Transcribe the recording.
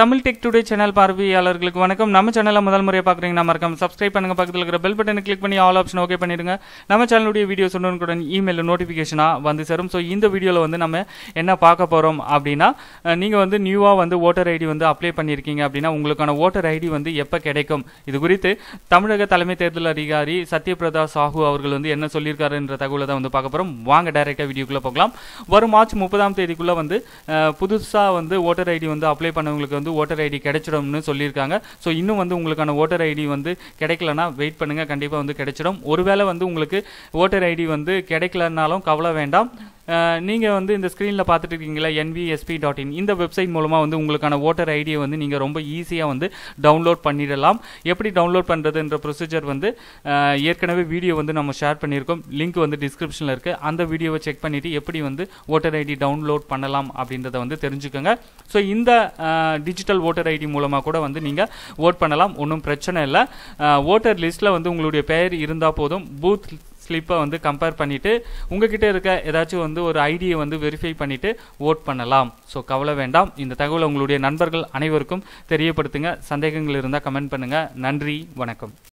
Tamil tech today channel பார்வையாளர்களுக்கு வணக்கம் நம்ம சேனலை முதல் முறையாக பார்க்குறீங்கன்னா மறக்காம சப்ஸ்கிரைப் பண்ணுங்கள் பக்கத்தில் இருக்கிற பெல் பட்டனை கிளிக் பண்ணி ஆல் ஆப்ஷன் ஓகே பண்ணிடுங்க நம்ம சேனலுடைய வீடியோஸ் கூட இமெயில் நோட்டிஃபிகேஷனாக வந்து சேரும் ஸோ இந்த வீடியோவில் வந்து நம்ம என்ன பார்க்க போகிறோம் அப்படின்னா நீங்கள் வந்து நியூவாக வந்து ஓட்டர் ஐடி வந்து அப்ளை பண்ணியிருக்கீங்க அப்படின்னா உங்களுக்கான ஓட்டர் ஐடி வந்து எப்போ கிடைக்கும் இது குறித்து தமிழக தலைமை தேர்தல் அதிகாரி சத்யபிரதா சாஹூ அவர்கள் வந்து என்ன சொல்லியிருக்காருன்ற தகவலை தான் வந்து பார்க்க போகிறோம் வாங்க டைரெக்டாக வீடியோக்குள்ளே போகலாம் வரும் மார்ச் முப்பதாம் தேதிக்குள்ளே வந்து புதுசாக வந்து ஓட்டர் ஐடி வந்து அப்ளை பண்ணவங்களுக்கு வந்து ஓட்டர் ஐடி கிடைச்சிடும்னு சொல்லியிருக்காங்க ஸோ இன்னும் வந்து உங்களுக்கான ஓட்டர் ஐடி வந்து கிடைக்கலனா வெயிட் பண்ணுங்கள் கண்டிப்பாக வந்து கிடைச்சிடும் ஒருவேளை வந்து உங்களுக்கு ஓட்டர் ஐடி வந்து கிடைக்கலனாலும் கவலை வேண்டாம் நீங்கள் வந்து இந்த ஸ்க்ரீனில் பார்த்துட்டு இருக்கீங்களா என்விஎஸ்பி டாட் இன் இந்த வெப்சைட் மூலமாக வந்து உங்களுக்கான ஓட்டர் ஐடியை வந்து நீங்கள் ரொம்ப ஈஸியாக வந்து டவுன்லோட் பண்ணிடலாம் எப்படி டவுன்லோட் பண்ணுறதுன்ற ப்ரொசீஜர் வந்து ஏற்கனவே வீடியோ வந்து நம்ம ஷேர் பண்ணியிருக்கோம் லிங்க் வந்து டிஸ்கிரிப்ஷனில் இருக்குது அந்த வீடியோவை செக் பண்ணிவிட்டு எப்படி வந்து ஓட்டர் ஐடி டவுன்லோட் பண்ணலாம் அப்படின்றத வந்து தெரிஞ்சுக்கோங்க ஸோ இந்த டிஜிட்டல் ஓட்டர் ஐடி மூலமாக கூட வந்து நீங்கள் ஓட் பண்ணலாம் ஒன்றும் பிரச்சனை இல்லை ஓட்டர் லிஸ்ட்டில் வந்து உங்களுடைய பெயர் இருந்தால் போதும் பூத் ஸ்லிப்பை வந்து கம்பேர் பண்ணிவிட்டு உங்ககிட்ட இருக்க ஏதாச்சும் வந்து ஒரு ஐடியை வந்து வெரிஃபை பண்ணிவிட்டு ஓட் பண்ணலாம் ஸோ கவலை வேண்டாம் இந்த தகவலை உங்களுடைய நண்பர்கள் அனைவருக்கும் தெரியப்படுத்துங்க சந்தேகங்கள் இருந்தால் கமெண்ட் பண்ணுங்கள் நன்றி வணக்கம்